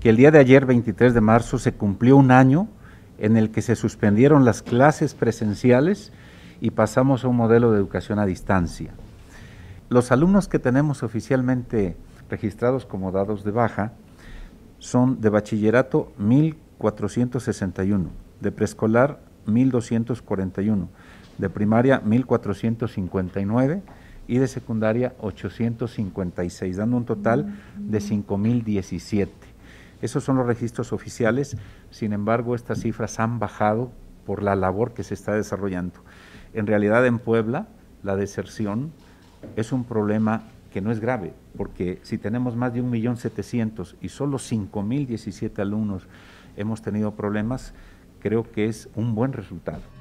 que el día de ayer, 23 de marzo, se cumplió un año en el que se suspendieron las clases presenciales y pasamos a un modelo de educación a distancia. Los alumnos que tenemos oficialmente registrados como dados de baja son de bachillerato 1.461, de preescolar 1.241, de primaria 1.459 y de secundaria 856, dando un total de 5.017. Esos son los registros oficiales, sin embargo, estas cifras han bajado por la labor que se está desarrollando. En realidad, en Puebla, la deserción es un problema que no es grave, porque si tenemos más de 1.700.000 y solo 5.017 alumnos hemos tenido problemas, creo que es un buen resultado.